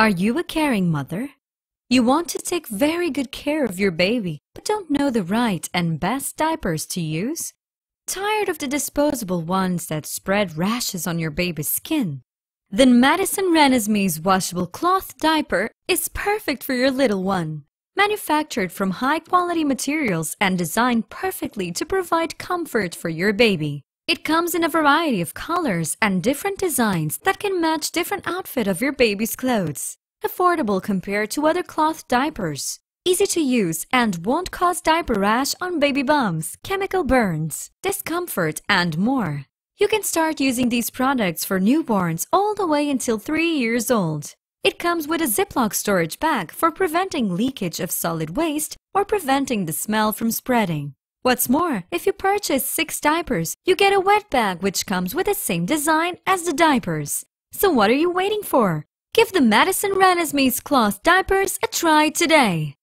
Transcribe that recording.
Are you a caring mother? You want to take very good care of your baby, but don't know the right and best diapers to use? Tired of the disposable ones that spread rashes on your baby's skin? Then Madison Renesmee's washable cloth diaper is perfect for your little one. Manufactured from high quality materials and designed perfectly to provide comfort for your baby. It comes in a variety of colors and different designs that can match different outfit of your baby's clothes. Affordable compared to other cloth diapers. Easy to use and won't cause diaper rash on baby bumps, chemical burns, discomfort and more. You can start using these products for newborns all the way until 3 years old. It comes with a Ziploc storage bag for preventing leakage of solid waste or preventing the smell from spreading. What's more, if you purchase six diapers, you get a wet bag which comes with the same design as the diapers. So what are you waiting for? Give the Madison Renesmee's cloth diapers a try today.